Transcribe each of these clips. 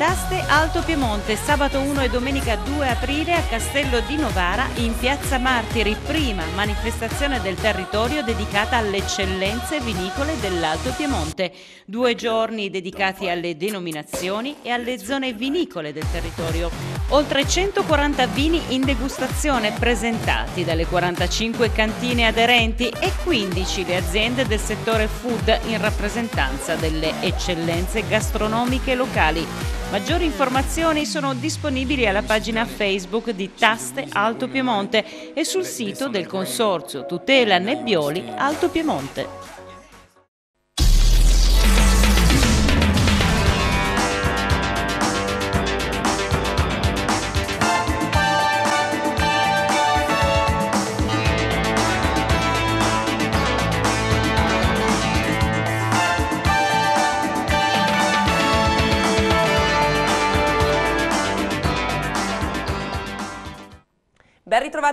Taste Alto Piemonte, sabato 1 e domenica 2 aprile a Castello di Novara in Piazza Martiri, prima manifestazione del territorio dedicata alle eccellenze vinicole dell'Alto Piemonte. Due giorni dedicati alle denominazioni e alle zone vinicole del territorio oltre 140 vini in degustazione presentati dalle 45 cantine aderenti e 15 le aziende del settore food in rappresentanza delle eccellenze gastronomiche locali. Maggiori informazioni sono disponibili alla pagina Facebook di Taste Alto Piemonte e sul sito del Consorzio Tutela Nebbioli Alto Piemonte.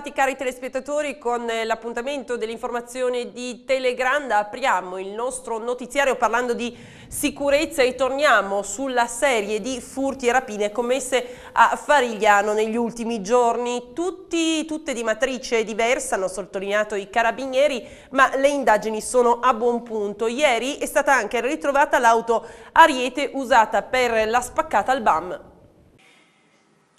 Bentrovati cari telespettatori con eh, l'appuntamento dell'informazione di Telegranda. Apriamo il nostro notiziario parlando di sicurezza e torniamo sulla serie di furti e rapine commesse a Farigliano negli ultimi giorni. Tutti, tutte di matrice diversa, hanno sottolineato i carabinieri, ma le indagini sono a buon punto. Ieri è stata anche ritrovata l'auto Ariete usata per la spaccata al BAM.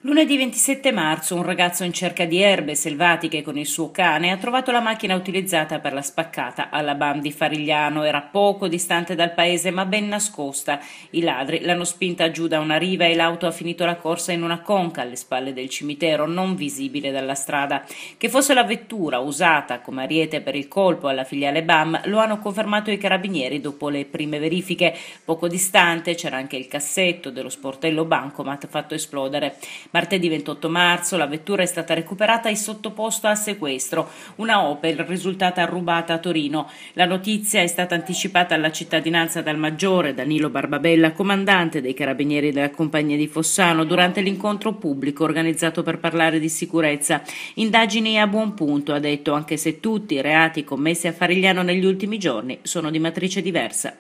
Lunedì 27 marzo un ragazzo in cerca di erbe selvatiche con il suo cane ha trovato la macchina utilizzata per la spaccata alla BAM di Farigliano. Era poco distante dal paese ma ben nascosta. I ladri l'hanno spinta giù da una riva e l'auto ha finito la corsa in una conca alle spalle del cimitero, non visibile dalla strada. Che fosse la vettura usata come ariete per il colpo alla filiale BAM lo hanno confermato i carabinieri dopo le prime verifiche. Poco distante c'era anche il cassetto dello sportello bancomat fatto esplodere. Martedì 28 marzo la vettura è stata recuperata e sottoposta a sequestro. Una Opel risultata rubata a Torino. La notizia è stata anticipata alla cittadinanza dal maggiore Danilo Barbabella, comandante dei carabinieri della compagnia di Fossano, durante l'incontro pubblico organizzato per parlare di sicurezza. Indagini a buon punto, ha detto, anche se tutti i reati commessi a Farigliano negli ultimi giorni sono di matrice diversa.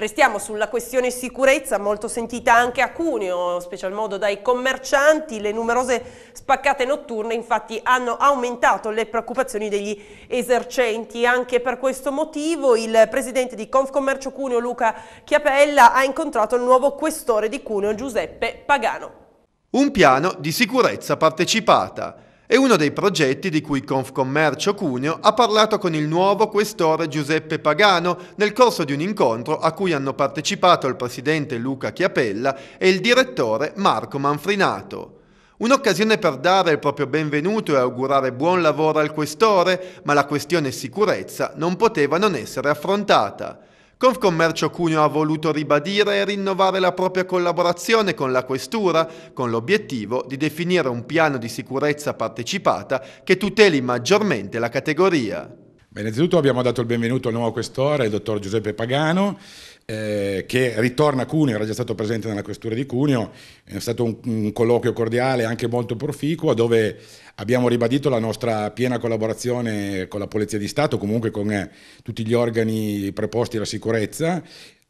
Restiamo sulla questione sicurezza, molto sentita anche a Cuneo, in special modo dai commercianti. Le numerose spaccate notturne infatti hanno aumentato le preoccupazioni degli esercenti. Anche per questo motivo il presidente di Confcommercio Cuneo, Luca Chiapella, ha incontrato il nuovo questore di Cuneo, Giuseppe Pagano. Un piano di sicurezza partecipata. È uno dei progetti di cui Confcommercio Cuneo ha parlato con il nuovo questore Giuseppe Pagano nel corso di un incontro a cui hanno partecipato il presidente Luca Chiapella e il direttore Marco Manfrinato. Un'occasione per dare il proprio benvenuto e augurare buon lavoro al questore, ma la questione sicurezza non poteva non essere affrontata. Confcommercio Cuneo ha voluto ribadire e rinnovare la propria collaborazione con la Questura con l'obiettivo di definire un piano di sicurezza partecipata che tuteli maggiormente la categoria. Beh, innanzitutto abbiamo dato il benvenuto al nuovo questore, il dottor Giuseppe Pagano, eh, che ritorna a Cuneo, era già stato presente nella questura di Cuneo, è stato un, un colloquio cordiale anche molto proficuo dove abbiamo ribadito la nostra piena collaborazione con la Polizia di Stato, comunque con eh, tutti gli organi preposti alla sicurezza,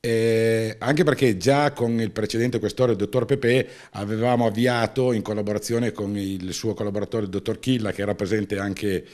eh, anche perché già con il precedente questore, il dottor Pepe, avevamo avviato in collaborazione con il suo collaboratore, il dottor Chilla, che era presente anche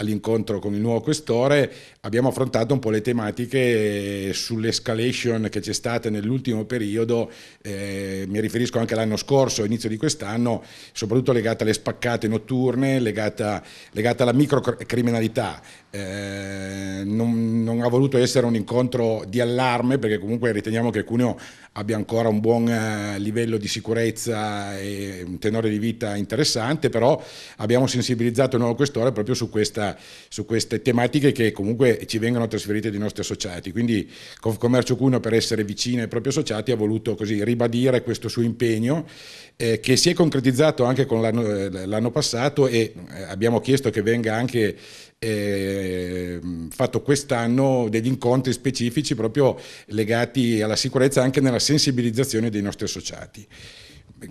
all'incontro con il nuovo questore abbiamo affrontato un po' le tematiche sull'escalation che c'è stata nell'ultimo periodo, eh, mi riferisco anche all'anno scorso, inizio di quest'anno, soprattutto legata alle spaccate notturne, legata, legata alla microcriminalità. Eh, non, non, ha voluto essere un incontro di allarme perché comunque riteniamo che Cuneo abbia ancora un buon eh, livello di sicurezza e un tenore di vita interessante, però abbiamo sensibilizzato il nuovo questore proprio su, questa, su queste tematiche che comunque ci vengono trasferite dai nostri associati. Quindi Confcommercio Cuno per essere vicino ai propri associati ha voluto così ribadire questo suo impegno eh, che si è concretizzato anche con l'anno, eh, passato e eh, abbiamo chiesto che venga anche eh, fatto quest'anno degli incontri specifici proprio legati alla sicurezza anche nella sensibilizzazione dei nostri associati.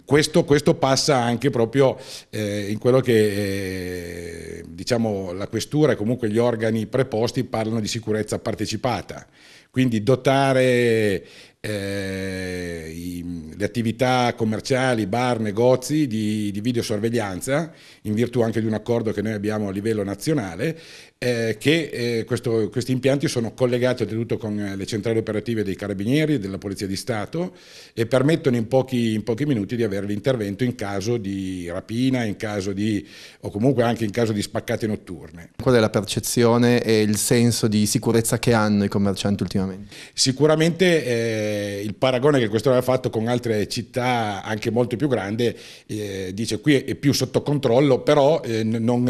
Questo, questo, passa anche proprio eh, in quello che eh, diciamo, la questura e comunque gli organi preposti parlano di sicurezza partecipata, quindi dotare eh, i, le attività commerciali, bar, negozi di, di videosorveglianza, in virtù anche di un accordo che noi abbiamo a livello nazionale, eh, che eh, questo, questi impianti sono collegati oltretutto con eh, le centrali operative dei carabinieri, della Polizia di Stato e permettono in pochi, in pochi minuti di avere l'intervento in caso di rapina in caso di, o comunque anche in caso di spaccate notturne. Qual è la percezione e il senso di sicurezza che hanno i commercianti ultimamente? Sicuramente eh, il paragone che questo aveva fatto con altre città anche molto più grandi eh, dice qui è più sotto controllo però eh, non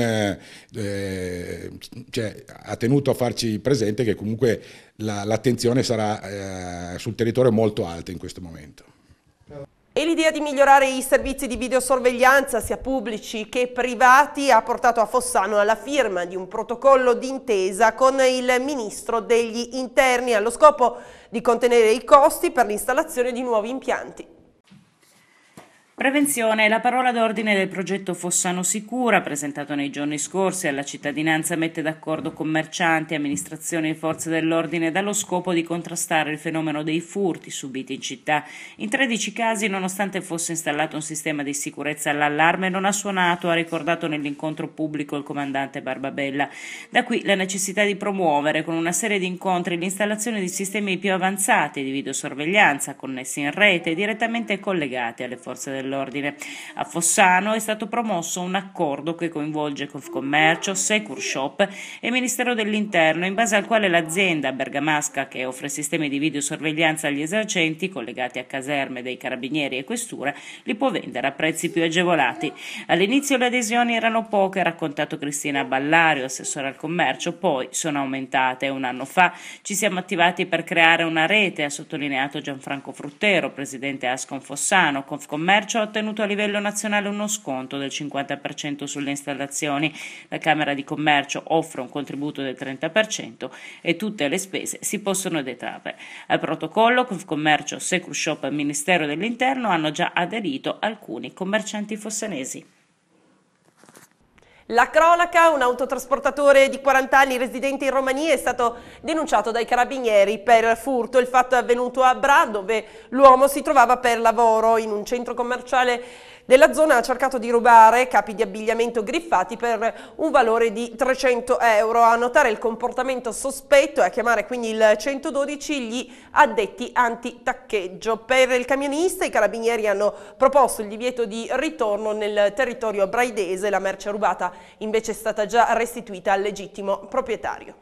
cioè, ha tenuto a farci presente che comunque l'attenzione la, sarà eh, sul territorio molto alta in questo momento. E l'idea di migliorare i servizi di videosorveglianza, sia pubblici che privati, ha portato a Fossano alla firma di un protocollo d'intesa con il Ministro degli Interni allo scopo di contenere i costi per l'installazione di nuovi impianti. Prevenzione è la parola d'ordine del progetto Fossano Sicura, presentato nei giorni scorsi alla cittadinanza, mette d'accordo commercianti, amministrazioni e forze dell'ordine dallo scopo di contrastare il fenomeno dei furti subiti in città. In 13 casi, nonostante fosse installato un sistema di sicurezza all'allarme, non ha suonato, ha ricordato nell'incontro pubblico il comandante Barbabella. Da qui la necessità di promuovere con una serie di incontri l'installazione di sistemi più avanzati di videosorveglianza connessi in rete e direttamente collegati alle forze dell'ordine dell'ordine. A Fossano è stato promosso un accordo che coinvolge Confcommercio, Secur Shop e Ministero dell'Interno, in base al quale l'azienda bergamasca che offre sistemi di videosorveglianza agli esercenti collegati a caserme dei carabinieri e questura li può vendere a prezzi più agevolati. All'inizio le adesioni erano poche, ha raccontato Cristina Ballario, assessore al commercio, poi sono aumentate. Un anno fa ci siamo attivati per creare una rete, ha sottolineato Gianfranco Fruttero, presidente Ascon Fossano, Confcommercio ha ottenuto a livello nazionale uno sconto del 50% sulle installazioni, la Camera di Commercio offre un contributo del 30% e tutte le spese si possono detrarre. Al protocollo Confcommercio, Securshop e Ministero dell'Interno hanno già aderito alcuni commercianti fossenesi. La cronaca, un autotrasportatore di 40 anni residente in Romania è stato denunciato dai carabinieri per furto. Il fatto è avvenuto a Bra dove l'uomo si trovava per lavoro in un centro commerciale della zona ha cercato di rubare capi di abbigliamento griffati per un valore di 300 euro. A notare il comportamento sospetto e a chiamare quindi il 112 gli addetti antitaccheggio. Per il camionista i carabinieri hanno proposto il divieto di ritorno nel territorio braidese. La merce rubata invece è stata già restituita al legittimo proprietario.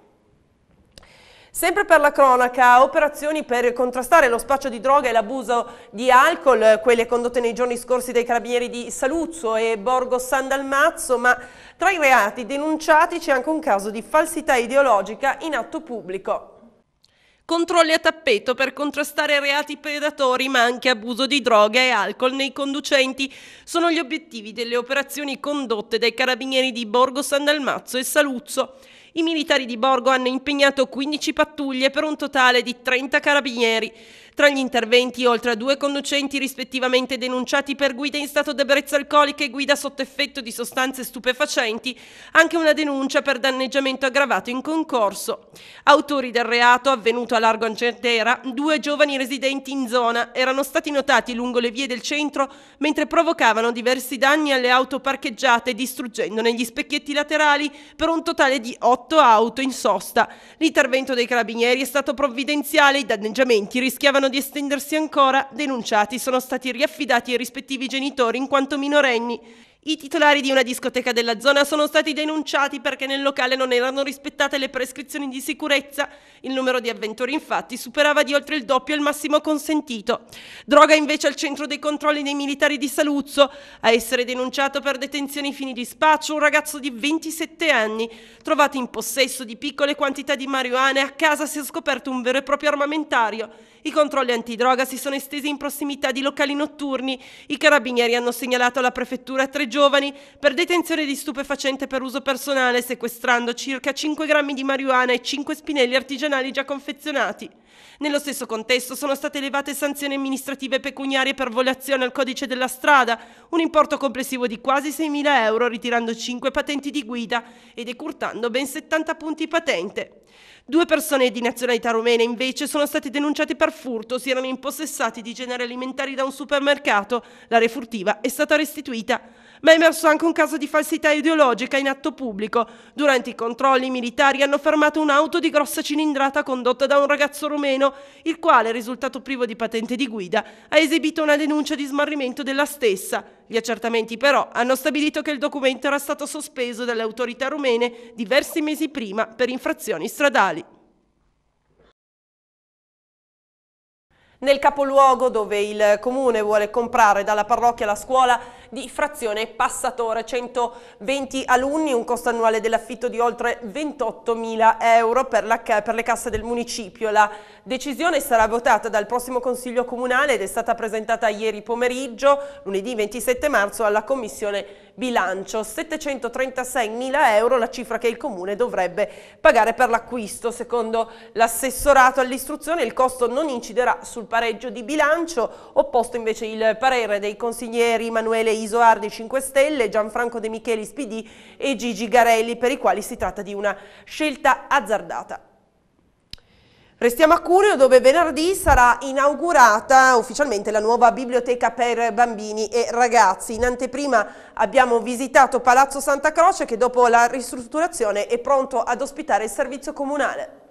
Sempre per la cronaca, operazioni per contrastare lo spaccio di droga e l'abuso di alcol, quelle condotte nei giorni scorsi dai carabinieri di Saluzzo e Borgo San Dalmazzo, ma tra i reati denunciati c'è anche un caso di falsità ideologica in atto pubblico. Controlli a tappeto per contrastare reati predatori ma anche abuso di droga e alcol nei conducenti sono gli obiettivi delle operazioni condotte dai carabinieri di Borgo San Dalmazzo e Saluzzo. I militari di Borgo hanno impegnato 15 pattuglie per un totale di 30 carabinieri. Tra gli interventi, oltre a due conducenti rispettivamente denunciati per guida in stato di ebbrezza alcolica e guida sotto effetto di sostanze stupefacenti, anche una denuncia per danneggiamento aggravato in concorso. Autori del reato avvenuto a Largo Ancentera, due giovani residenti in zona erano stati notati lungo le vie del centro mentre provocavano diversi danni alle auto parcheggiate distruggendone gli specchietti laterali per un totale di otto auto in sosta. L'intervento dei carabinieri è stato provvidenziale, i danneggiamenti rischiavano rischiano di estendersi ancora, denunciati sono stati riaffidati ai rispettivi genitori in quanto minorenni. I titolari di una discoteca della zona sono stati denunciati perché nel locale non erano rispettate le prescrizioni di sicurezza. Il numero di avventori infatti superava di oltre il doppio il massimo consentito. Droga invece al centro dei controlli dei militari di Saluzzo. A essere denunciato per detenzione ai fini di spaccio un ragazzo di 27 anni. Trovato in possesso di piccole quantità di marijuana a casa si è scoperto un vero e proprio armamentario. I controlli antidroga si sono estesi in prossimità di locali notturni. I carabinieri hanno segnalato alla prefettura tre giovani per detenzione di stupefacente per uso personale, sequestrando circa 5 grammi di marijuana e 5 spinelli artigianali già confezionati. Nello stesso contesto sono state elevate sanzioni amministrative pecuniarie per violazione al codice della strada, un importo complessivo di quasi 6.000 euro, ritirando 5 patenti di guida e decurtando ben 70 punti patente. Due persone di nazionalità romena invece sono state denunciate per furto, si erano impossessati di generi alimentari da un supermercato, l'area furtiva è stata restituita ma è emerso anche un caso di falsità ideologica in atto pubblico. Durante i controlli i militari hanno fermato un'auto di grossa cilindrata condotta da un ragazzo rumeno, il quale, risultato privo di patente di guida, ha esibito una denuncia di smarrimento della stessa. Gli accertamenti però hanno stabilito che il documento era stato sospeso dalle autorità rumene diversi mesi prima per infrazioni stradali. Nel capoluogo dove il comune vuole comprare dalla parrocchia la scuola di frazione passatore, 120 alunni, un costo annuale dell'affitto di oltre 28 mila euro per, la, per le casse del municipio. La decisione sarà votata dal prossimo Consiglio Comunale ed è stata presentata ieri pomeriggio, lunedì 27 marzo, alla Commissione bilancio, 736 mila euro la cifra che il comune dovrebbe pagare per l'acquisto. Secondo l'assessorato all'istruzione il costo non inciderà sul pareggio di bilancio, opposto invece il parere dei consiglieri Emanuele Isi Isoardi 5 Stelle, Gianfranco De Michelis PD e Gigi Garelli per i quali si tratta di una scelta azzardata. Restiamo a Cuneo dove venerdì sarà inaugurata ufficialmente la nuova biblioteca per bambini e ragazzi. In anteprima abbiamo visitato Palazzo Santa Croce che dopo la ristrutturazione è pronto ad ospitare il servizio comunale.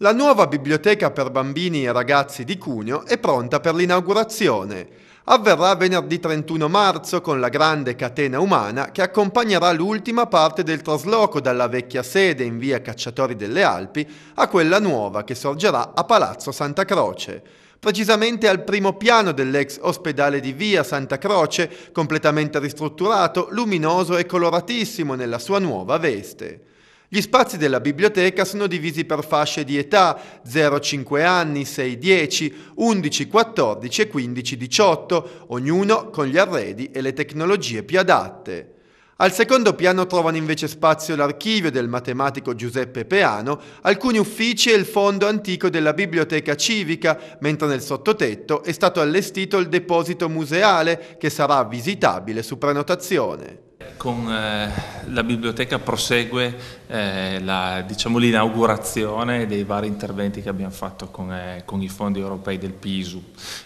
La nuova biblioteca per bambini e ragazzi di Cuneo è pronta per l'inaugurazione avverrà venerdì 31 marzo con la grande catena umana che accompagnerà l'ultima parte del trasloco dalla vecchia sede in via Cacciatori delle Alpi a quella nuova che sorgerà a Palazzo Santa Croce precisamente al primo piano dell'ex ospedale di Via Santa Croce, completamente ristrutturato, luminoso e coloratissimo nella sua nuova veste. Gli spazi della biblioteca sono divisi per fasce di età 0-5 anni, 6-10, 11-14 e 15-18, ognuno con gli arredi e le tecnologie più adatte. Al secondo piano trovano invece spazio l'archivio del matematico Giuseppe Peano, alcuni uffici e il fondo antico della biblioteca civica, mentre nel sottotetto è stato allestito il deposito museale che sarà visitabile su prenotazione con, eh, la biblioteca prosegue eh, diciamo, l'inaugurazione diciamo, dei vari interventi che abbiamo fatto con, eh, con i fondi europei del PISU.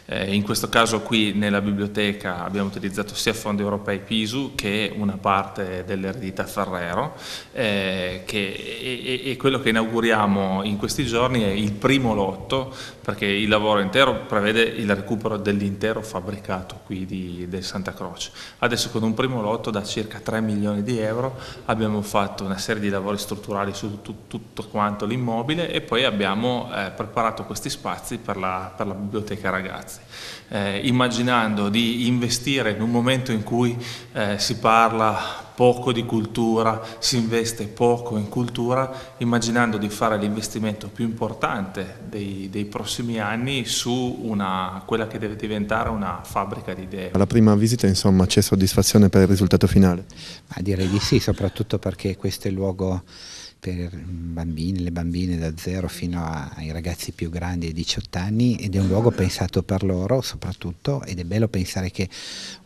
Eh, in questo caso qui nella biblioteca abbiamo utilizzato sia fondi europei PISU che una parte dell'eredità Ferrero eh, che, e, e, quello che inauguriamo in questi giorni è il primo lotto perché il lavoro intero prevede il recupero dell'intero fabbricato qui di, del Santa Croce. Adesso con un primo lotto da circa 3 milioni di euro, abbiamo fatto una serie di lavori strutturali su tutto, tutto quanto l'immobile e poi abbiamo eh, preparato questi spazi per la, per la biblioteca ragazzi, eh, immaginando di investire in un momento in cui eh, si parla poco di cultura, si investe poco in cultura, immaginando di fare l'investimento più importante dei, dei prossimi anni su una, quella che deve diventare una fabbrica di idee. Alla prima visita insomma c'è soddisfazione per il risultato finale? Ma direi di sì, soprattutto perché questo è il luogo per bambini, le bambine da zero fino ai ragazzi più grandi ai 18 anni ed è un luogo ah. pensato per loro soprattutto ed è bello pensare che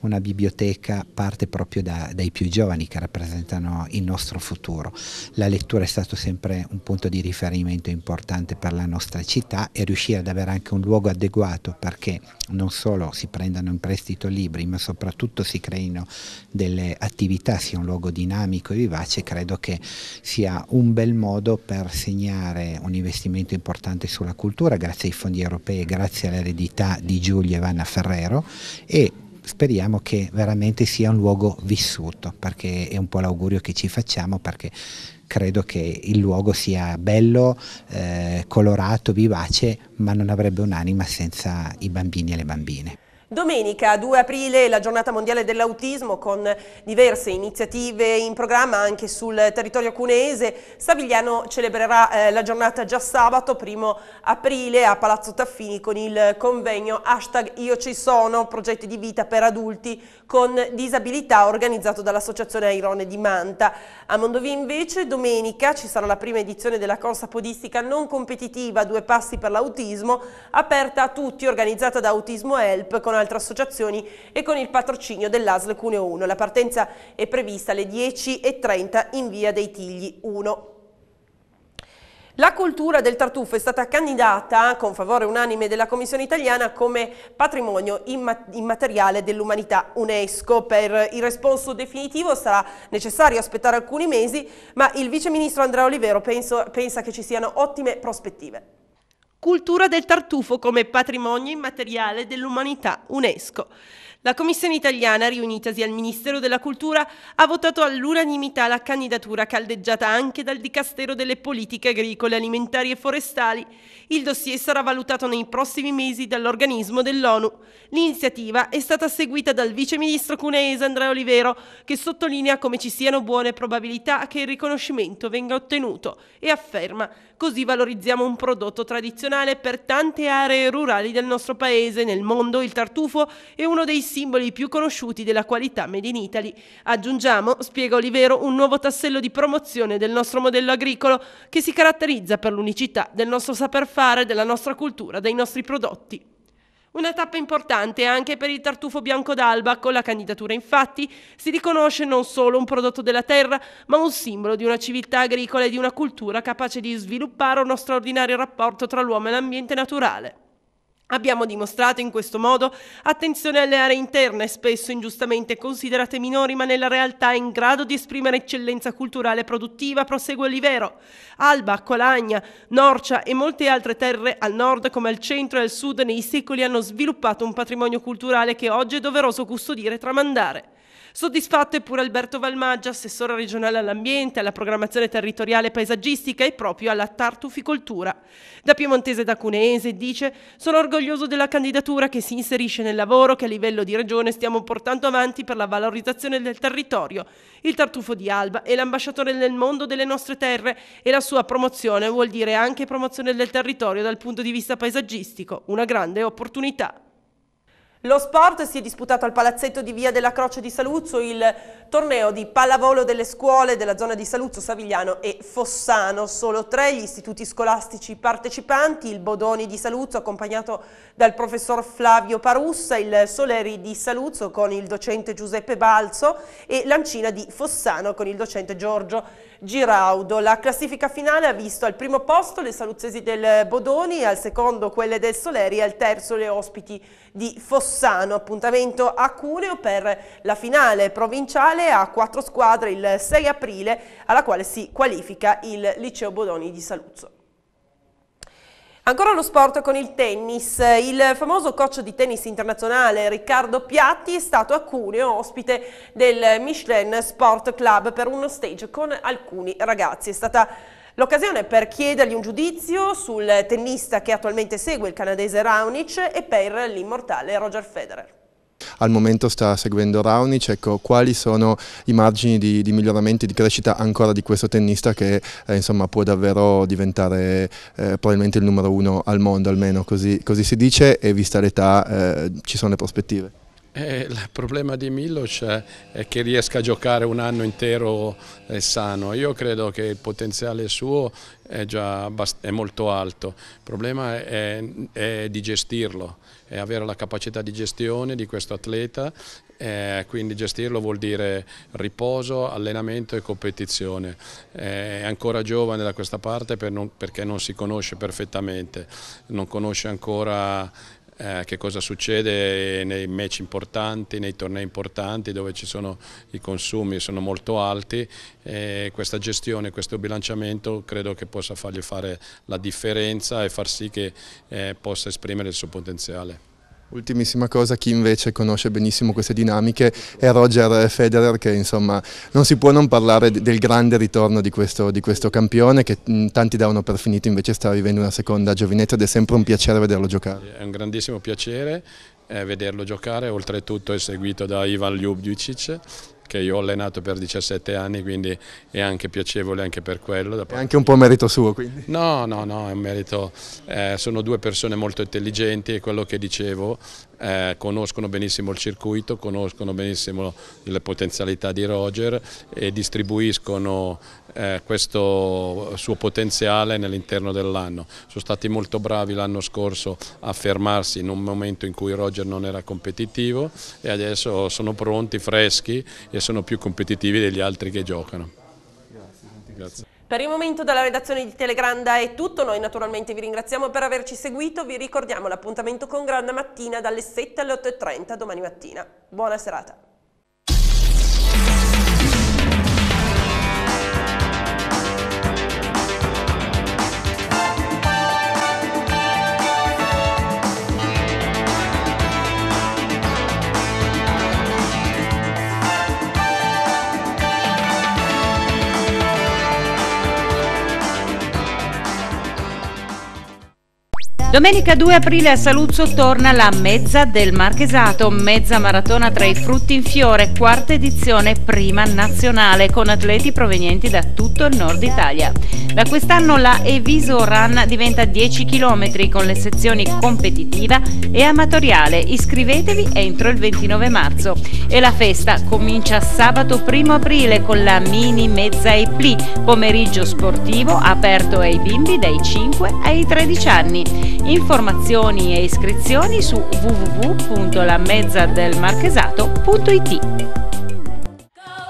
una biblioteca parte proprio da, dai più giovani che rappresentano il nostro futuro. La lettura è stato sempre un punto di riferimento importante per la nostra città e riuscire ad avere anche un luogo adeguato perché non solo si prendano in prestito libri ma soprattutto si creino delle attività, sia un luogo dinamico e vivace, credo che sia un un bel modo per segnare un investimento importante sulla cultura grazie ai fondi europei, grazie all'eredità di Giulia e Vanna Ferrero e speriamo che veramente sia un luogo vissuto perché è un po' l'augurio che ci facciamo perché credo che il luogo sia bello, eh, colorato, vivace ma non avrebbe un'anima senza i bambini e le bambine. Domenica 2 aprile la giornata mondiale dell'autismo con diverse iniziative in programma anche sul territorio cuneese. Savigliano celebrerà eh, la giornata già sabato 1 aprile a Palazzo Taffini con il convegno hashtag Io ci sono, progetti di vita per adulti con disabilità organizzato dall'associazione Airone di Manta. A Mondovì invece domenica ci sarà la prima edizione della corsa podistica non competitiva Due passi per l'autismo aperta a tutti organizzata da Autismo Help con altre associazioni e con il patrocinio dell'ASL Cuneo 1. La partenza è prevista alle 10.30 in via dei Tigli 1. La cultura del tartufo è stata candidata, con favore unanime della Commissione italiana, come patrimonio immateriale dell'umanità UNESCO. Per il responso definitivo sarà necessario aspettare alcuni mesi, ma il viceministro Andrea Olivero penso, pensa che ci siano ottime prospettive. Cultura del tartufo come patrimonio immateriale dell'umanità UNESCO. La Commissione italiana, riunitasi al Ministero della Cultura, ha votato all'unanimità la candidatura caldeggiata anche dal Dicastero delle Politiche Agricole, Alimentari e Forestali. Il dossier sarà valutato nei prossimi mesi dall'organismo dell'ONU. L'iniziativa è stata seguita dal Vice Ministro cuneese Andrea Olivero, che sottolinea come ci siano buone probabilità che il riconoscimento venga ottenuto e afferma così valorizziamo un prodotto tradizionale per tante aree rurali del nostro paese. Nel mondo il tartufo è uno dei simboli più conosciuti della qualità Made in Italy. Aggiungiamo, spiega Olivero, un nuovo tassello di promozione del nostro modello agricolo che si caratterizza per l'unicità del nostro saper fare, della nostra cultura, dei nostri prodotti. Una tappa importante anche per il tartufo bianco d'alba, con la candidatura infatti si riconosce non solo un prodotto della terra, ma un simbolo di una civiltà agricola e di una cultura capace di sviluppare uno straordinario rapporto tra l'uomo e l'ambiente naturale. Abbiamo dimostrato in questo modo attenzione alle aree interne, spesso ingiustamente considerate minori, ma nella realtà in grado di esprimere eccellenza culturale e produttiva, prosegue Olivero. Alba, Colagna, Norcia e molte altre terre al nord come al centro e al sud nei secoli hanno sviluppato un patrimonio culturale che oggi è doveroso custodire e tramandare. Soddisfatto è pure Alberto Valmaggia, assessore regionale all'ambiente, alla programmazione territoriale paesaggistica e proprio alla tartuficoltura. Da piemontese da cuneese dice «Sono orgoglioso della candidatura che si inserisce nel lavoro che a livello di regione stiamo portando avanti per la valorizzazione del territorio. Il tartufo di Alba è l'ambasciatore nel mondo delle nostre terre e la sua promozione vuol dire anche promozione del territorio dal punto di vista paesaggistico, una grande opportunità». Lo sport si è disputato al palazzetto di Via della Croce di Saluzzo il torneo di pallavolo delle scuole della zona di Saluzzo, Savigliano e Fossano. Solo tre gli istituti scolastici partecipanti, il Bodoni di Saluzzo accompagnato dal professor Flavio Parussa, il Soleri di Saluzzo con il docente Giuseppe Balzo e l'Ancina di Fossano con il docente Giorgio Giraudo. La classifica finale ha visto al primo posto le saluzzesi del Bodoni, al secondo quelle del Soleri e al terzo le ospiti di Fossano. Rossano, appuntamento a Cuneo per la finale provinciale a quattro squadre il 6 aprile alla quale si qualifica il Liceo Bodoni di Saluzzo. Ancora lo sport con il tennis. Il famoso coach di tennis internazionale Riccardo Piatti è stato a Cuneo ospite del Michelin Sport Club per uno stage con alcuni ragazzi. È stata L'occasione per chiedergli un giudizio sul tennista che attualmente segue il canadese Raonic e per l'immortale Roger Federer. Al momento sta seguendo Raonic, ecco, quali sono i margini di, di miglioramento e di crescita ancora di questo tennista che eh, insomma, può davvero diventare eh, probabilmente il numero uno al mondo, almeno così, così si dice e vista l'età eh, ci sono le prospettive. Eh, il problema di Miloc è che riesca a giocare un anno intero eh, sano. Io credo che il potenziale suo è già è molto alto. Il problema è, è di gestirlo, è avere la capacità di gestione di questo atleta eh, quindi gestirlo vuol dire riposo, allenamento e competizione. Eh, è ancora giovane da questa parte per non, perché non si conosce perfettamente, non conosce ancora eh, che cosa succede nei match importanti, nei tornei importanti dove ci sono i consumi sono molto alti e questa gestione, questo bilanciamento credo che possa fargli fare la differenza e far sì che eh, possa esprimere il suo potenziale. Ultimissima cosa, chi invece conosce benissimo queste dinamiche è Roger Federer che insomma non si può non parlare del grande ritorno di questo, di questo campione che tanti davano per finito invece sta vivendo una seconda giovinezza ed è sempre un piacere vederlo giocare. È un grandissimo piacere eh, vederlo giocare, oltretutto è seguito da Ivan Ljubicic che io ho allenato per 17 anni, quindi è anche piacevole anche per quello. È anche un po' merito suo quindi? No, no, no, è un merito, eh, sono due persone molto intelligenti, e quello che dicevo, eh, conoscono benissimo il circuito, conoscono benissimo le potenzialità di Roger e distribuiscono eh, questo suo potenziale nell'interno dell'anno. Sono stati molto bravi l'anno scorso a fermarsi in un momento in cui Roger non era competitivo e adesso sono pronti, freschi e sono più competitivi degli altri che giocano. Grazie. Grazie. Per il momento dalla redazione di Telegranda è tutto, noi naturalmente vi ringraziamo per averci seguito, vi ricordiamo l'appuntamento con Granda Mattina dalle 7 alle 8.30 domani mattina. Buona serata. Domenica 2 aprile a Saluzzo torna la Mezza del Marchesato, mezza maratona tra i frutti in fiore, quarta edizione prima nazionale con atleti provenienti da tutto il nord Italia. Da quest'anno la Eviso Run diventa 10 km con le sezioni competitiva e amatoriale. Iscrivetevi entro il 29 marzo. E la festa comincia sabato 1 aprile con la mini mezza e pli, pomeriggio sportivo aperto ai bimbi dai 5 ai 13 anni. Informazioni e iscrizioni su www.lamezzadelmarchesato.it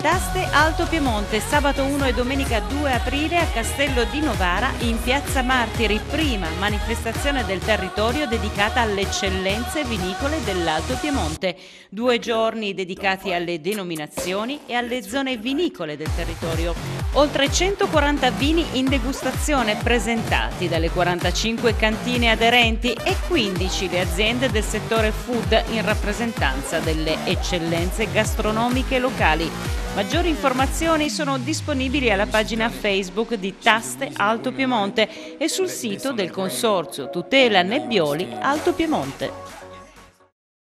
Taste Alto Piemonte, sabato 1 e domenica 2 aprile a Castello di Novara in Piazza Martiri, prima manifestazione del territorio dedicata alle eccellenze vinicole dell'Alto Piemonte. Due giorni dedicati alle denominazioni e alle zone vinicole del territorio oltre 140 vini in degustazione presentati dalle 45 cantine aderenti e 15 le aziende del settore food in rappresentanza delle eccellenze gastronomiche locali. Maggiori informazioni sono disponibili alla pagina Facebook di Taste Alto Piemonte e sul sito del Consorzio Tutela Nebbioli Alto Piemonte.